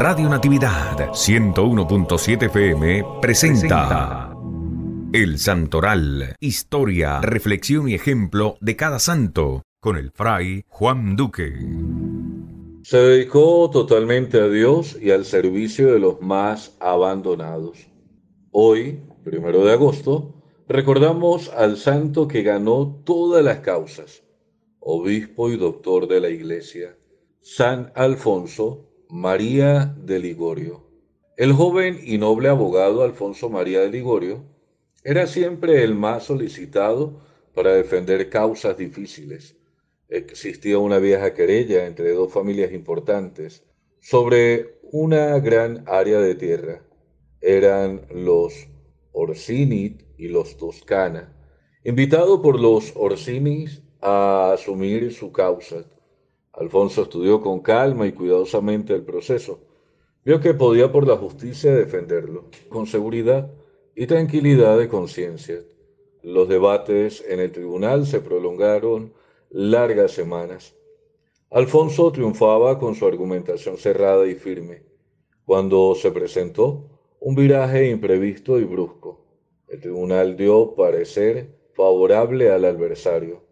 Radio Natividad 101.7 FM presenta El Santoral, historia, reflexión y ejemplo de cada santo, con el fray Juan Duque. Se dedicó totalmente a Dios y al servicio de los más abandonados. Hoy, primero de agosto, recordamos al santo que ganó todas las causas, obispo y doctor de la Iglesia, San Alfonso María de Ligorio. El joven y noble abogado Alfonso María de Ligorio era siempre el más solicitado para defender causas difíciles. Existía una vieja querella entre dos familias importantes sobre una gran área de tierra. Eran los Orsini y los Toscana, invitado por los Orsinis a asumir su causa. Alfonso estudió con calma y cuidadosamente el proceso. Vio que podía por la justicia defenderlo, con seguridad y tranquilidad de conciencia. Los debates en el tribunal se prolongaron largas semanas. Alfonso triunfaba con su argumentación cerrada y firme. Cuando se presentó, un viraje imprevisto y brusco. El tribunal dio parecer favorable al adversario.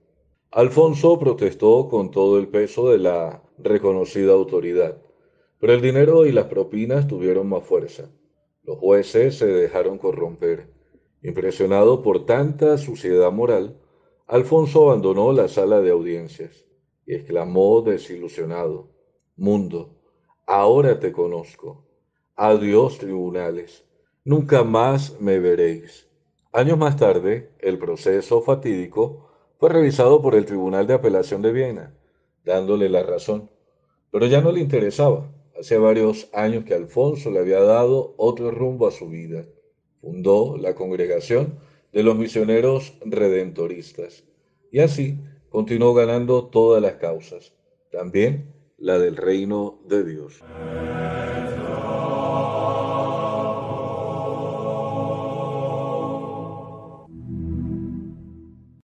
Alfonso protestó con todo el peso de la reconocida autoridad, pero el dinero y las propinas tuvieron más fuerza. Los jueces se dejaron corromper. Impresionado por tanta suciedad moral, Alfonso abandonó la sala de audiencias y exclamó desilusionado, Mundo, ahora te conozco. Adiós tribunales, nunca más me veréis. Años más tarde, el proceso fatídico fue revisado por el Tribunal de Apelación de Viena, dándole la razón. Pero ya no le interesaba. Hace varios años que Alfonso le había dado otro rumbo a su vida. Fundó la congregación de los misioneros redentoristas y así continuó ganando todas las causas, también la del reino de Dios.